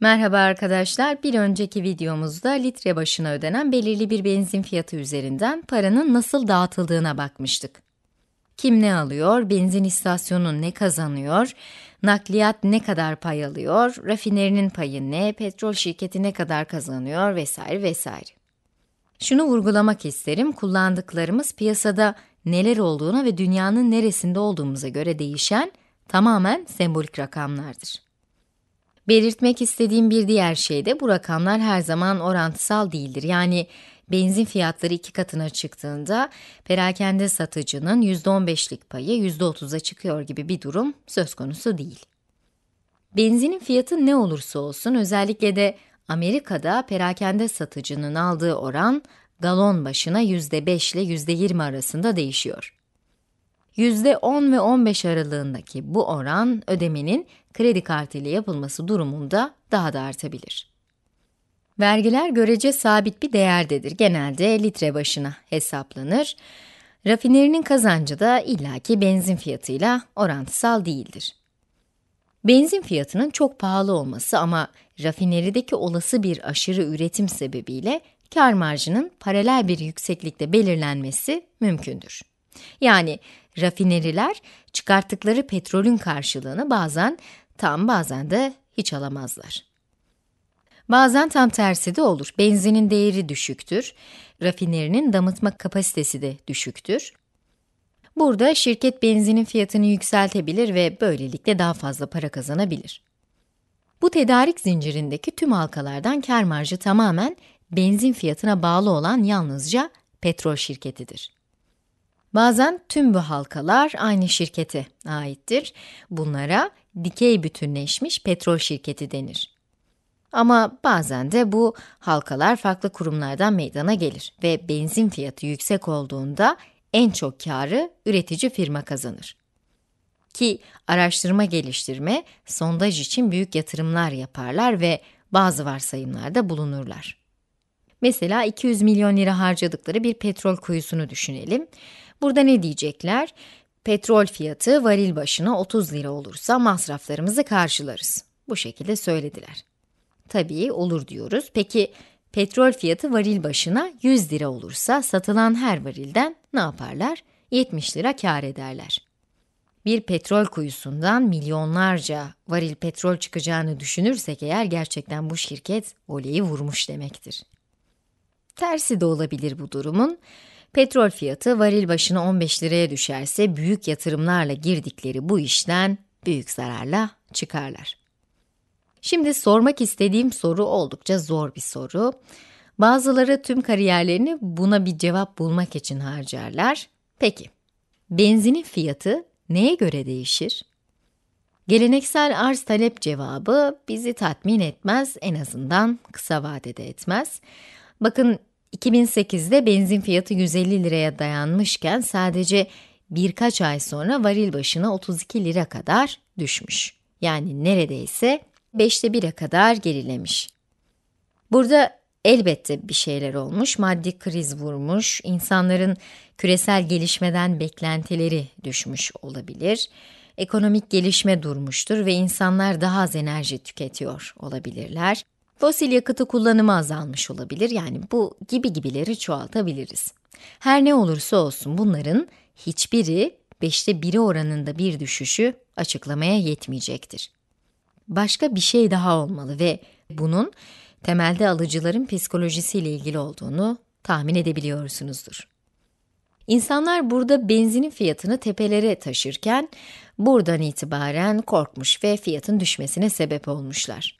Merhaba arkadaşlar, bir önceki videomuzda litre başına ödenen belirli bir benzin fiyatı üzerinden paranın nasıl dağıtıldığına bakmıştık. Kim ne alıyor, benzin istasyonu ne kazanıyor, nakliyat ne kadar pay alıyor, rafinerinin payı ne, petrol şirketi ne kadar kazanıyor vesaire vesaire. Şunu vurgulamak isterim, kullandıklarımız piyasada neler olduğuna ve dünyanın neresinde olduğumuza göre değişen tamamen sembolik rakamlardır. Belirtmek istediğim bir diğer şey de bu rakamlar her zaman orantısal değildir. Yani benzin fiyatları iki katına çıktığında perakende satıcının %15'lik payı %30'a çıkıyor gibi bir durum söz konusu değil. Benzinin fiyatı ne olursa olsun özellikle de Amerika'da perakende satıcının aldığı oran galon başına %5 ile %20 arasında değişiyor. %10 ve 15 aralığındaki bu oran ödemenin kredi kartı ile yapılması durumunda daha da artabilir. Vergiler görece sabit bir değerdedir. Genelde litre başına hesaplanır. Rafinerinin kazancı da illaki benzin fiyatıyla orantısal değildir. Benzin fiyatının çok pahalı olması ama rafinerideki olası bir aşırı üretim sebebiyle kar marjının paralel bir yükseklikte belirlenmesi mümkündür. Yani rafineriler çıkarttıkları petrolün karşılığını bazen tam bazen de hiç alamazlar. Bazen tam tersi de olur. Benzinin değeri düşüktür. Rafinerinin damıtma kapasitesi de düşüktür. Burada şirket benzinin fiyatını yükseltebilir ve böylelikle daha fazla para kazanabilir. Bu tedarik zincirindeki tüm halkalardan kar marjı tamamen benzin fiyatına bağlı olan yalnızca petrol şirketidir. Bazen tüm bu halkalar aynı şirkete aittir. Bunlara dikey bütünleşmiş petrol şirketi denir. Ama bazen de bu halkalar farklı kurumlardan meydana gelir ve benzin fiyatı yüksek olduğunda en çok karı üretici firma kazanır. Ki araştırma geliştirme, sondaj için büyük yatırımlar yaparlar ve bazı varsayımlarda bulunurlar. Mesela 200 milyon lira harcadıkları bir petrol kuyusunu düşünelim. Burada ne diyecekler? Petrol fiyatı varil başına 30 lira olursa masraflarımızı karşılarız. Bu şekilde söylediler. Tabii olur diyoruz. Peki petrol fiyatı varil başına 100 lira olursa satılan her varilden ne yaparlar? 70 lira kar ederler. Bir petrol kuyusundan milyonlarca varil petrol çıkacağını düşünürsek eğer gerçekten bu şirket voleyi vurmuş demektir. Tersi de olabilir bu durumun. Petrol fiyatı varil başına 15 liraya düşerse büyük yatırımlarla girdikleri bu işten büyük zararla çıkarlar. Şimdi sormak istediğim soru oldukça zor bir soru. Bazıları tüm kariyerlerini buna bir cevap bulmak için harcarlar. Peki, benzinin fiyatı neye göre değişir? Geleneksel arz talep cevabı bizi tatmin etmez, en azından kısa vadede etmez. Bakın 2008'de benzin fiyatı 150 liraya dayanmışken sadece birkaç ay sonra varil başına 32 lira kadar düşmüş. Yani neredeyse 5'te 1'e kadar gerilemiş. Burada elbette bir şeyler olmuş, maddi kriz vurmuş, insanların küresel gelişmeden beklentileri düşmüş olabilir, ekonomik gelişme durmuştur ve insanlar daha az enerji tüketiyor olabilirler. Fosil yakıtı kullanımı azalmış olabilir. Yani bu gibi gibileri çoğaltabiliriz. Her ne olursa olsun bunların hiçbiri 5'te 1'i oranında bir düşüşü açıklamaya yetmeyecektir. Başka bir şey daha olmalı ve bunun temelde alıcıların psikolojisiyle ilgili olduğunu tahmin edebiliyorsunuzdur. İnsanlar burada benzinin fiyatını tepelere taşırken buradan itibaren korkmuş ve fiyatın düşmesine sebep olmuşlar.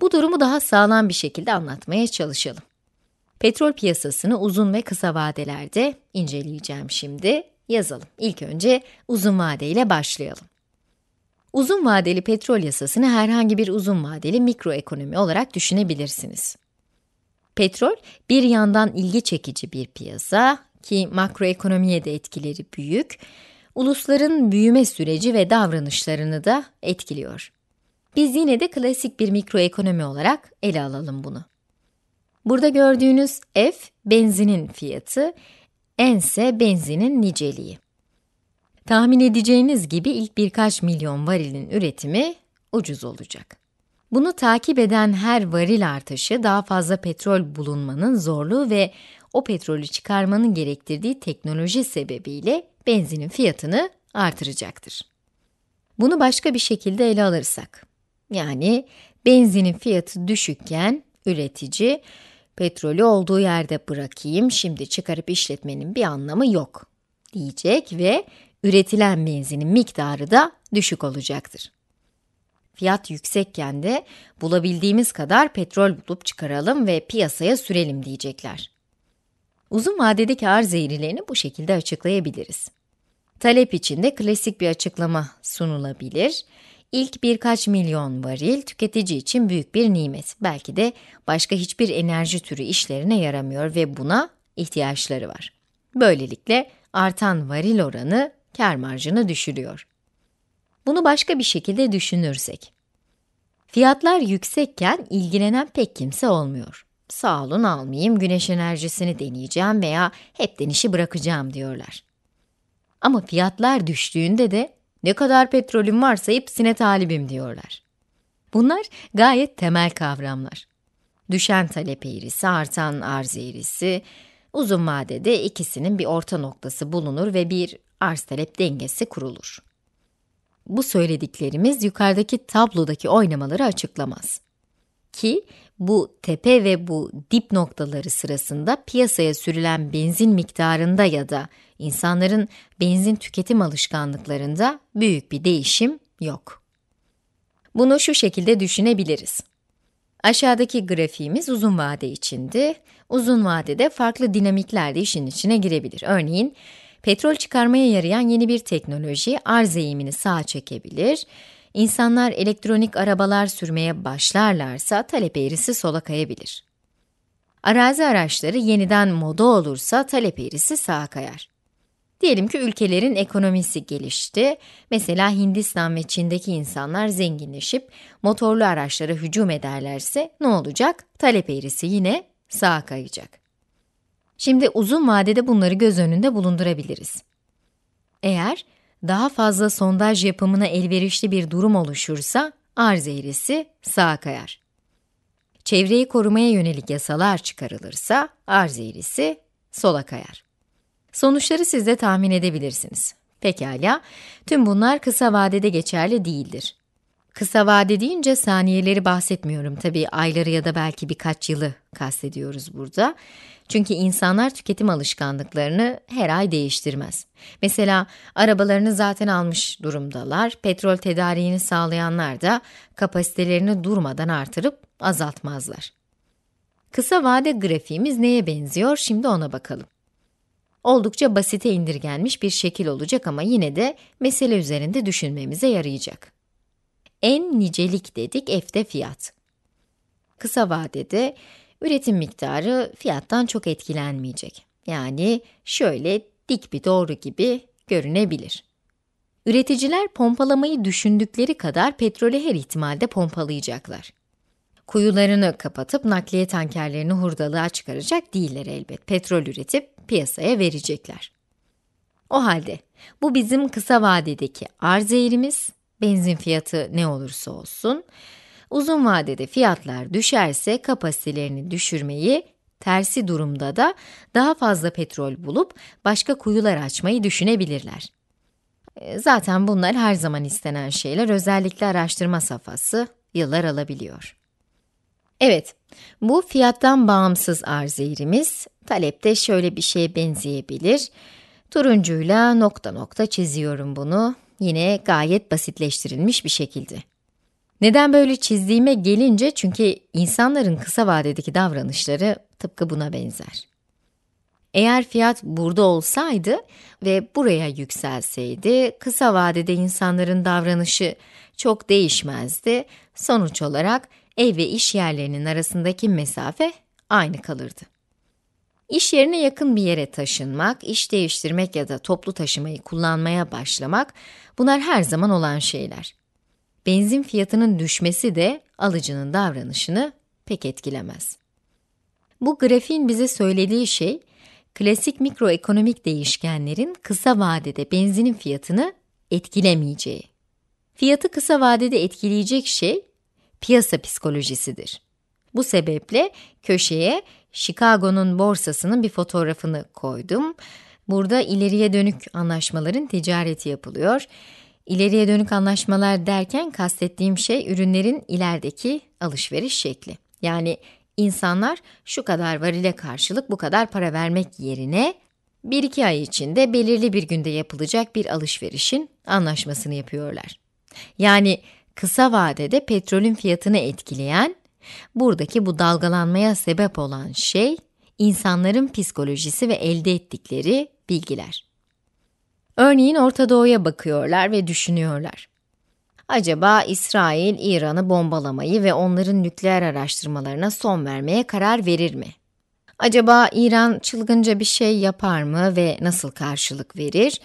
Bu durumu daha sağlam bir şekilde anlatmaya çalışalım. Petrol piyasasını uzun ve kısa vadelerde inceleyeceğim şimdi. Yazalım. İlk önce uzun vadeyle başlayalım. Uzun vadeli petrol yasasını herhangi bir uzun vadeli mikroekonomi olarak düşünebilirsiniz. Petrol, bir yandan ilgi çekici bir piyasa ki makroekonomiye de etkileri büyük, ulusların büyüme süreci ve davranışlarını da etkiliyor. Biz yine de klasik bir mikroekonomi olarak ele alalım bunu. Burada gördüğünüz F benzinin fiyatı, N ise benzinin niceliği. Tahmin edeceğiniz gibi ilk birkaç milyon varilin üretimi ucuz olacak. Bunu takip eden her varil artışı daha fazla petrol bulunmanın zorluğu ve o petrolü çıkarmanın gerektirdiği teknoloji sebebiyle benzinin fiyatını artıracaktır. Bunu başka bir şekilde ele alırsak, yani benzinin fiyatı düşükken üretici petrolü olduğu yerde bırakayım şimdi çıkarıp işletmenin bir anlamı yok diyecek ve üretilen benzinin miktarı da düşük olacaktır. Fiyat yüksekken de bulabildiğimiz kadar petrol bulup çıkaralım ve piyasaya sürelim diyecekler. Uzun vadedeki arz eğrilerini bu şekilde açıklayabiliriz. Talep için de klasik bir açıklama sunulabilir. İlk birkaç milyon varil tüketici için büyük bir nimet. Belki de başka hiçbir enerji türü işlerine yaramıyor ve buna ihtiyaçları var. Böylelikle artan varil oranı kar marjını düşürüyor. Bunu başka bir şekilde düşünürsek. Fiyatlar yüksekken ilgilenen pek kimse olmuyor. Sağ olun almayayım, güneş enerjisini deneyeceğim veya hepten işi bırakacağım diyorlar. Ama fiyatlar düştüğünde de ne kadar petrolüm varsa hepsine talibim diyorlar. Bunlar gayet temel kavramlar. Düşen talep eğrisi, artan arz eğrisi, uzun vadede ikisinin bir orta noktası bulunur ve bir arz talep dengesi kurulur. Bu söylediklerimiz yukarıdaki tablodaki oynamaları açıklamaz. Ki bu tepe ve bu dip noktaları sırasında piyasaya sürülen benzin miktarında ya da insanların benzin tüketim alışkanlıklarında büyük bir değişim yok. Bunu şu şekilde düşünebiliriz. Aşağıdaki grafiğimiz uzun vade içindi. Uzun vadede farklı dinamikler de işin içine girebilir. Örneğin, petrol çıkarmaya yarayan yeni bir teknoloji arz eğimini sağa çekebilir. İnsanlar elektronik arabalar sürmeye başlarlarsa talep eğrisi sola kayabilir. Arazi araçları yeniden moda olursa talep eğrisi sağa kayar. Diyelim ki ülkelerin ekonomisi gelişti. Mesela Hindistan ve Çin'deki insanlar zenginleşip motorlu araçlara hücum ederlerse ne olacak? Talep eğrisi yine sağa kayacak. Şimdi uzun vadede bunları göz önünde bulundurabiliriz. Eğer daha fazla sondaj yapımına elverişli bir durum oluşursa arz eğrisi sağa kayar. Çevreyi korumaya yönelik yasalar çıkarılırsa arz eğrisi sola kayar. Sonuçları siz de tahmin edebilirsiniz. Pekala, tüm bunlar kısa vadede geçerli değildir. Kısa vade deyince saniyeleri bahsetmiyorum. Tabii ayları ya da belki birkaç yılı kastediyoruz burada. Çünkü insanlar tüketim alışkanlıklarını her ay değiştirmez. Mesela arabalarını zaten almış durumdalar. Petrol tedariğini sağlayanlar da kapasitelerini durmadan artırıp azaltmazlar. Kısa vade grafiğimiz neye benziyor şimdi ona bakalım. Oldukça basite indirgenmiş bir şekil olacak ama yine de mesele üzerinde düşünmemize yarayacak. En nicelik dedik f'de fiyat. Kısa vadede üretim miktarı fiyattan çok etkilenmeyecek. Yani şöyle dik bir doğru gibi görünebilir. Üreticiler pompalamayı düşündükleri kadar petrolü her ihtimalde pompalayacaklar kuyularını kapatıp nakliye tankerlerini hurdalığa çıkaracak değiller elbet. Petrol üretip piyasaya verecekler. O halde bu bizim kısa vadedeki arz eğrimiz, benzin fiyatı ne olursa olsun. Uzun vadede fiyatlar düşerse kapasitelerini düşürmeyi, tersi durumda da daha fazla petrol bulup başka kuyular açmayı düşünebilirler. E, zaten bunlar her zaman istenen şeyler, özellikle araştırma safhası yıllar alabiliyor. Evet, bu fiyattan bağımsız arz eğrimiz talepte şöyle bir şeye benzeyebilir. Turuncuyla nokta nokta çiziyorum bunu. Yine gayet basitleştirilmiş bir şekilde. Neden böyle çizdiğime gelince çünkü insanların kısa vadedeki davranışları tıpkı buna benzer. Eğer fiyat burada olsaydı ve buraya yükselseydi, kısa vadede insanların davranışı çok değişmezdi. Sonuç olarak ev ve iş yerlerinin arasındaki mesafe aynı kalırdı. İş yerine yakın bir yere taşınmak, iş değiştirmek ya da toplu taşımayı kullanmaya başlamak bunlar her zaman olan şeyler. Benzin fiyatının düşmesi de alıcının davranışını pek etkilemez. Bu grafiğin bize söylediği şey, klasik mikroekonomik değişkenlerin kısa vadede benzinin fiyatını etkilemeyeceği. Fiyatı kısa vadede etkileyecek şey, piyasa psikolojisidir. Bu sebeple köşeye Chicago'nun borsasının bir fotoğrafını koydum. Burada ileriye dönük anlaşmaların ticareti yapılıyor. İleriye dönük anlaşmalar derken kastettiğim şey ürünlerin ilerideki alışveriş şekli. Yani insanlar şu kadar varile karşılık bu kadar para vermek yerine 1-2 ay içinde belirli bir günde yapılacak bir alışverişin anlaşmasını yapıyorlar. Yani kısa vadede petrolün fiyatını etkileyen, buradaki bu dalgalanmaya sebep olan şey, insanların psikolojisi ve elde ettikleri bilgiler. Örneğin Orta Doğu'ya bakıyorlar ve düşünüyorlar. Acaba İsrail, İran'ı bombalamayı ve onların nükleer araştırmalarına son vermeye karar verir mi? Acaba İran çılgınca bir şey yapar mı ve nasıl karşılık verir?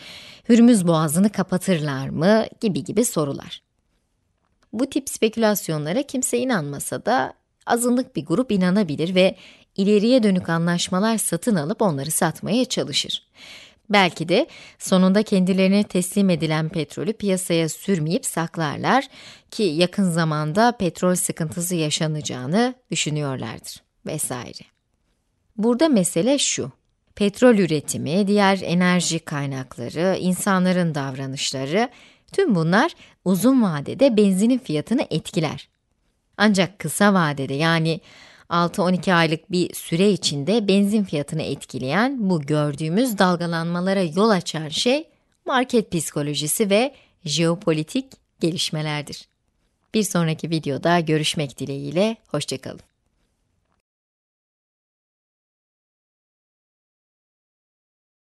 Hürmüz boğazını kapatırlar mı? gibi gibi sorular. Bu tip spekülasyonlara kimse inanmasa da azınlık bir grup inanabilir ve ileriye dönük anlaşmalar satın alıp onları satmaya çalışır. Belki de sonunda kendilerine teslim edilen petrolü piyasaya sürmeyip saklarlar ki yakın zamanda petrol sıkıntısı yaşanacağını düşünüyorlardır vesaire. Burada mesele şu. Petrol üretimi, diğer enerji kaynakları, insanların davranışları Tüm bunlar uzun vadede benzinin fiyatını etkiler. Ancak kısa vadede yani 6-12 aylık bir süre içinde benzin fiyatını etkileyen bu gördüğümüz dalgalanmalara yol açan şey market psikolojisi ve jeopolitik gelişmelerdir. Bir sonraki videoda görüşmek dileğiyle, hoşçakalın.